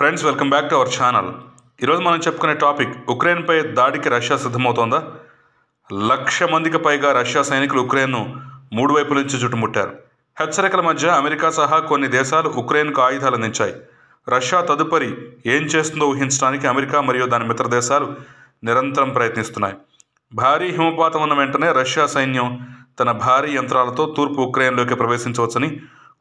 friends welcome back to our channel ఈరోజు మనం చెప్పుకునే టాపిక్ ఉక్రెయిన్పై దాడికి రష్యా సిద్ధమవుతోందా లక్ష మందికి పైగా రష్యా సైనికులు ఉక్రెయిన్ను మూడు వైపుల నుంచి చుట్టుముట్టారు హెచ్చరికల మధ్య అమెరికా సహా కొన్ని దేశాలు ఉక్రెయిన్కు ఆయుధాలు అందించాయి రష్యా తదుపరి ఏం చేస్తుందో ఊహించడానికి అమెరికా మరియు దాని మిత్ర దేశాలు నిరంతరం ప్రయత్నిస్తున్నాయి భారీ హిమపాతం ఉన్న వెంటనే రష్యా సైన్యం తన భారీ యంత్రాలతో తూర్పు ఉక్రెయిన్లోకి ప్రవేశించవచ్చని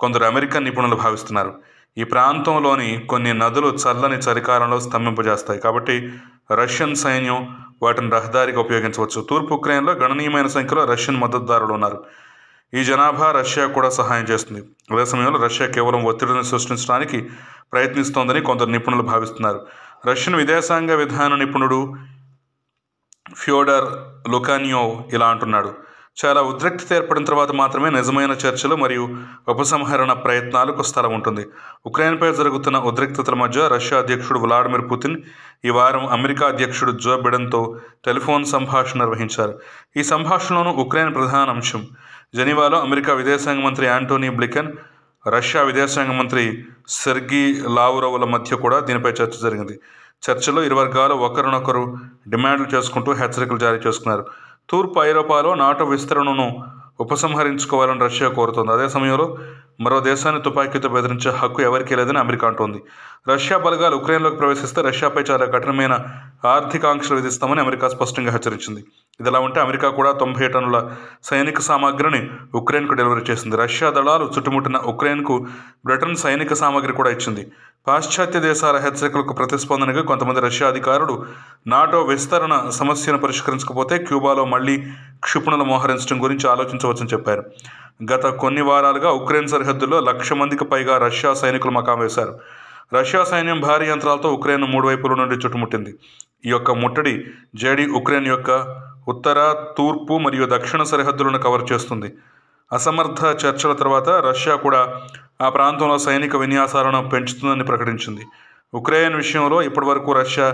కొందరు అమెరికన్ నిపుణులు భావిస్తున్నారు ఈ ప్రాంతంలోని కొన్ని నదులు చల్లని చలికాలంలో స్తంభింపజేస్తాయి కాబట్టి రష్యన్ సైన్యం వాటిని రహదారిగా ఉపయోగించవచ్చు తూర్పు ఉక్రెయిన్లో గణనీయమైన సంఖ్యలో రష్యన్ మద్దతుదారులు ఉన్నారు ఈ జనాభా రష్యా కూడా సహాయం చేస్తుంది అదే సమయంలో రష్యా కేవలం ఒత్తిడిని సృష్టించడానికి ప్రయత్నిస్తోందని కొందరు నిపుణులు భావిస్తున్నారు రష్యన్ విదేశాంగ విధాన నిపుణుడు ఫ్యోడర్ లుకానియోవ్ ఇలా అంటున్నాడు చాలా ఉద్రిక్తత ఏర్పడిన తర్వాత మాత్రమే నిజమైన చర్చలు మరియు ఉపసంహరణ ప్రయత్నాలకు స్థలం ఉంటుంది ఉక్రెయిన్పై జరుగుతున్న ఉద్రిక్తతల మధ్య రష్యా అధ్యక్షుడు వ్లాడిమిర్ పుతిన్ ఈ వారం అమెరికా అధ్యక్షుడు జో బిడెన్తో టెలిఫోన్ సంభాషణ నిర్వహించారు ఈ సంభాషణలోనూ ఉక్రెయిన్ ప్రధాన అంశం జెనీవాలో అమెరికా విదేశాంగ మంత్రి యాంటోనీ బ్లికెన్ రష్యా విదేశాంగ మంత్రి సెర్గీ లావురవుల మధ్య కూడా దీనిపై చర్చ జరిగింది చర్చలో ఇరు వర్గాలు ఒకరినొకరు డిమాండ్లు చేసుకుంటూ హెచ్చరికలు జారీ చేసుకున్నారు తూర్పు ఐరోపాలో నాటో విస్తరణను ఉపసంహరించుకోవాలని రష్యా కోరుతోంది అదే సమయంలో మరో దేశాన్ని తుపాకీతో బెదిరించే హక్కు ఎవరికీ లేదని అమెరికా అంటోంది రష్యా బలగాలు ఉక్రెయిన్లోకి ప్రవేశిస్తే రష్యాపై చాలా కఠినమైన ఆర్థిక ఆంక్షలు విధిస్తామని అమెరికా స్పష్టంగా హెచ్చరించింది ఇదిలా ఉంటే అమెరికా కూడా తొంభై టన్నుల సైనిక సామాగ్రిని ఉక్రెయిన్కు డెలివరీ చేసింది రష్యా దళాలు చుట్టుముట్టిన ఉక్రెయిన్కు బ్రిటన్ సైనిక సామాగ్రి కూడా ఇచ్చింది పాశ్చాత్య దేశాల హెచ్చరికలకు ప్రతిస్పందనగా కొంతమంది రష్యా అధికారులు నాటో విస్తరణ సమస్యను పరిష్కరించకపోతే క్యూబాలో మళ్లీ క్షిపణులు మోహరించడం గురించి ఆలోచించవచ్చని చెప్పారు గత కొన్ని వారాలుగా ఉక్రెయిన్ సరిహద్దుల్లో లక్ష మందికి పైగా రష్యా సైనికులు మకాం వేశారు రష్యా సైన్యం భారీ యంత్రాలతో ఉక్రెయిన్ మూడు వైపుల నుండి చుట్టుముట్టింది ఈ యొక్క ముట్టడి జేడి ఉక్రెయిన్ యొక్క ఉత్తర తూర్పు మరియు దక్షిణ సరిహద్దులను కవర్ చేస్తుంది అసమర్థ చర్చల తర్వాత రష్యా కూడా ఆ ప్రాంతంలో సైనిక విన్యాసాలను పెంచుతుందని ప్రకటించింది ఉక్రెయిన్ విషయంలో ఇప్పటివరకు రష్యా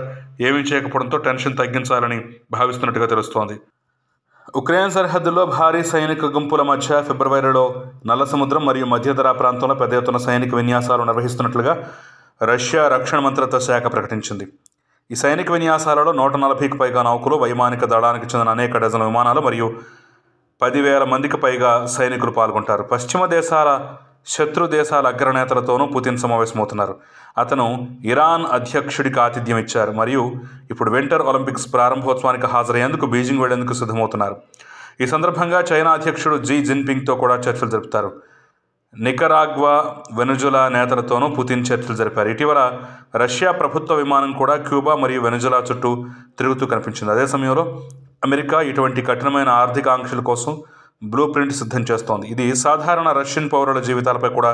ఏమీ చేయకపోవడంతో టెన్షన్ తగ్గించాలని భావిస్తున్నట్టుగా తెలుస్తోంది ఉక్రెయిన్ సరిహద్దులో భారీ సైనిక గుంపుల మధ్య ఫిబ్రవరిలో నల్ల సముద్రం మరియు మధ్యధరా ప్రాంతంలో పెద్ద ఎత్తున సైనిక విన్యాసాలు నిర్వహిస్తున్నట్లుగా రష్యా రక్షణ మంత్రిత్వ శాఖ ప్రకటించింది ఈ సైనిక విన్యాసాలలో నూట నలభైకి పైగా నౌకలు వైమానిక దళానికి చెందిన అనేక డజన్ విమానాలు మరియు పదివేల మందికి పైగా సైనికులు పాల్గొంటారు పశ్చిమ దేశాల శత్రు దేశాల అగ్రనేతలతోనూ పుతిన్ సమావేశమవుతున్నారు అతను ఇరాన్ అధ్యక్షుడికి ఆతిథ్యం ఇచ్చారు మరియు ఇప్పుడు వింటర్ ఒలింపిక్స్ ప్రారంభోత్సవానికి హాజరయ్యేందుకు బీజింగ్ వెళ్లేందుకు సిద్ధమవుతున్నారు ఈ సందర్భంగా చైనా అధ్యక్షుడు జీ జిన్పింగ్తో కూడా చర్చలు జరుపుతారు నికరాగ్వా వెనుజులా నేతలతోనూ పుతిన్ చర్చలు జరిపారు ఇటీవల రష్యా ప్రభుత్వ విమానం కూడా క్యూబా మరియు వెనుజులా చుట్టూ తిరుగుతూ కనిపించింది అదే సమయంలో అమెరికా ఇటువంటి కఠినమైన ఆర్థిక ఆంక్షల కోసం బ్లూ ప్రింట్ సిద్ధం చేస్తోంది ఇది సాధారణ రష్యన్ పౌరుల జీవితాలపై కూడా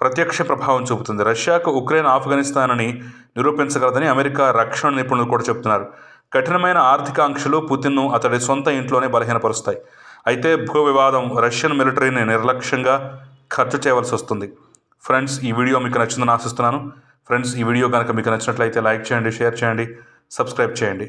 ప్రత్యక్ష ప్రభావం చూపుతుంది రష్యాకు ఉక్రెయిన్ ఆఫ్ఘనిస్తాన్ అని నిరూపించగలదని అమెరికా రక్షణ నిపుణులు కూడా చెబుతున్నారు కఠినమైన ఆర్థిక ఆంక్షలు పుతిన్ను అతడి సొంత ఇంట్లోనే బలహీనపరుస్తాయి అయితే భూ వివాదం రష్యన్ మిలిటరీని నిర్లక్ష్యంగా ఖర్చు చేయవలసి వస్తుంది ఫ్రెండ్స్ ఈ వీడియో మీకు నచ్చిందని ఆశిస్తున్నాను ఫ్రెండ్స్ ఈ వీడియో కనుక మీకు నచ్చినట్లయితే లైక్ చేయండి షేర్ చేయండి సబ్స్క్రైబ్ చేయండి